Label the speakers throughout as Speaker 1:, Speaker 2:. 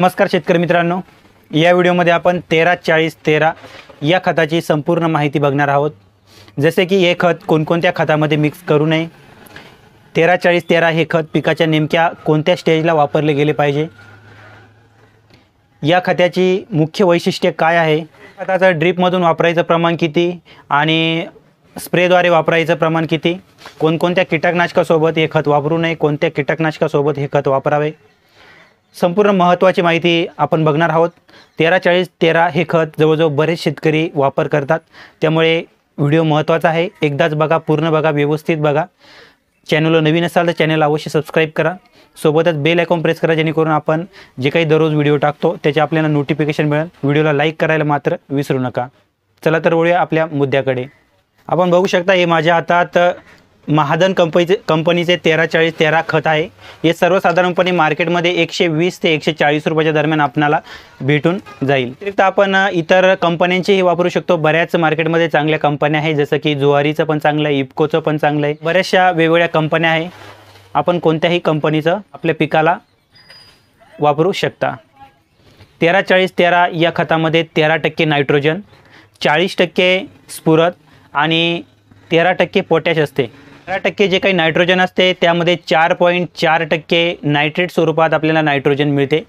Speaker 1: नमस्कार शेतकरी मित्रांनो या व्हिडिओमध्ये आपण तेरा चाळीस तेरा या खताची संपूर्ण माहिती बघणार आहोत जसे की हे खत कोणकोणत्या खतामध्ये मिक्स करू नये तेरा चाळीस तेरा हे खत पिकाच्या नेमक्या कोणत्या स्टेजला वापरले गेले पाहिजे या खताची मुख्य वैशिष्ट्ये काय आहे खताचं ड्रीपमधून वापरायचं प्रमाण किती आणि स्प्रेद्वारे वापरायचं प्रमाण किती कोणकोणत्या कीटकनाशकासोबत हे खत वापरू नये कोणत्या कीटकनाशकासोबत हे खत वापरावे संपूर्ण महत्त्वाची माहिती आपण बघणार आहोत तेरा चाळीस तेरा हे खत जवळजवळ बरेच शेतकरी वापर करतात त्यामुळे व्हिडिओ महत्त्वाचा आहे एकदाच बघा पूर्ण बघा व्यवस्थित बघा चॅनलला नवीन असाल तर चॅनल अवश्य सबस्क्राईब करा सोबतच बेल आयकॉन प्रेस करा जेणेकरून आपण जे काही दररोज व्हिडिओ टाकतो त्याचे आपल्याला नोटिफिकेशन मिळेल व्हिडिओला लाईक करायला मात्र विसरू नका चला तर वळूया आपल्या मुद्द्याकडे आपण बघू शकता हे माझ्या हातात महादन कंपनीचे कंपनीचे तेरा चाळीस तेरा खत आहे हे सर्वसाधारणपणे मार्केटमध्ये एकशे वीस ते एकशे चाळीस रुपयाच्या दरम्यान आपणाला भेटून जाईल व्यतिरिक्त आपण इतर कंपन्यांचेही वापरू शकतो बऱ्याच मार्केटमध्ये चांगल्या कंपन्या आहे जसं की जुवारीचं पण चांगलं आहे इफकोचं पण चांगलं आहे बऱ्याचशा वेगवेगळ्या कंपन्या आहे आपण कोणत्याही कंपनीचं आपल्या पिकाला वापरू शकता तेरा चाळीस तेरा या खतामध्ये तेरा टक्के नायट्रोजन चाळीस टक्के स्फुरत आणि तेरा टक्के पोटॅश असते अठरा टक्के जे काही नायट्रोजन असते त्यामध्ये चार पॉईंट चार टक्के नायट्रेट स्वरूपात आपल्याला नायट्रोजन मिळते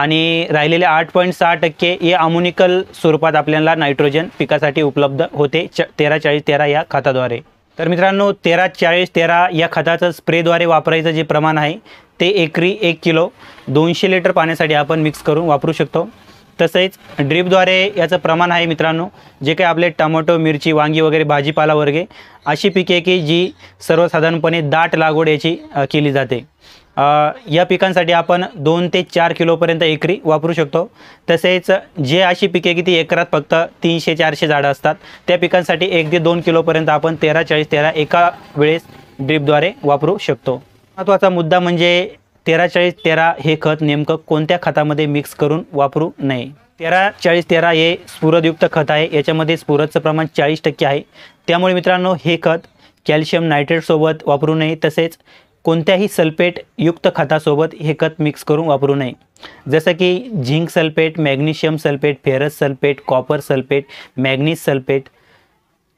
Speaker 1: आणि राहिलेले आठ पॉईंट सहा टक्के हे अमोनिकल स्वरूपात आपल्याला नायट्रोजन पिकासाठी उपलब्ध होते च तेरा चाळीस तेरा या खताद्वारे तर मित्रांनो तेरा चाळीस तेरा या खताचं स्प्रेद्वारे वापरायचं जे प्रमाण आहे ते एकरी एक किलो दोनशे लिटर पाण्यासाठी आपण मिक्स करून वापरू शकतो तसेच ड्रीपद्वारे याचं प्रमाण आहे मित्रांनो जे काही आपले टमाटो मिरची वांगी वगैरे भाजीपाला वर्गे अशी पिके की जी सर्वसाधारणपणे दाट लागवड याची केली जाते या पिकांसाठी आपण दोन ते चार किलोपर्यंत एकरी वापरू शकतो तसेच जे अशी पिके की ती एकरात फक्त तीनशे चारशे झाडं असतात त्या पिकांसाठी एक ते दोन किलोपर्यंत आपण तेरा चाळीस तेरा एका वेळेस ड्रीपद्वारे वापरू शकतो महत्त्वाचा मुद्दा म्हणजे तेरा चाळीस तेरा हे खत नेमकं कोणत्या खतामध्ये मिक्स करून वापरू नये तेरा चाळीस तेरा हे स्फुरदयुक्त खत आहे याच्यामध्ये स्फुरदचं प्रमाण चाळीस टक्के आहे त्यामुळे मित्रांनो हे खत कॅल्शियम नायट्रेटसोबत वापरू नये तसेच कोणत्याही सल्फेटयुक्त खतासोबत हे खत मिक्स करून वापरू नये जसं की zinc sulphate magnesium sulphate ferrous sulphate copper sulphate manganese sulphate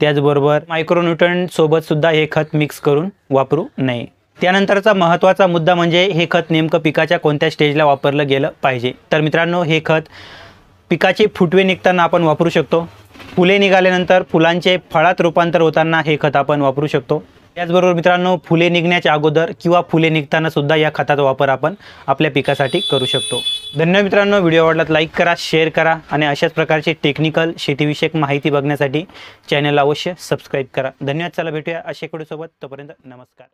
Speaker 1: त्याचबरोबर मायक्रोन्युट्रनसोबतसुद्धा हे खत मिक्स करून वापरू नये त्यानंतरचा महत्त्वाचा मुद्दा म्हणजे हे खत नेमकं पिकाच्या कोणत्या स्टेजला वापरलं गेलं पाहिजे तर मित्रांनो हे खत पिकाचे फुटवे निघताना आपण वापरू शकतो फुले निघाल्यानंतर फुलांचे फळात रूपांतर होताना हे खत आपण वापरू शकतो त्याचबरोबर मित्रांनो फुले निघण्याच्या अगोदर किंवा फुले निघताना सुद्धा या खताचा वापर आपण आपल्या पिकासाठी करू शकतो धन्यवाद मित्रांनो व्हिडिओ आवडला लाईक करा शेअर करा आणि अशाच प्रकारचे टेक्निकल शेतीविषयक माहिती बघण्यासाठी चॅनलला अवश्य सबस्क्राईब करा धन्यवाद चला भेटूया अशा सोबत तोपर्यंत नमस्कार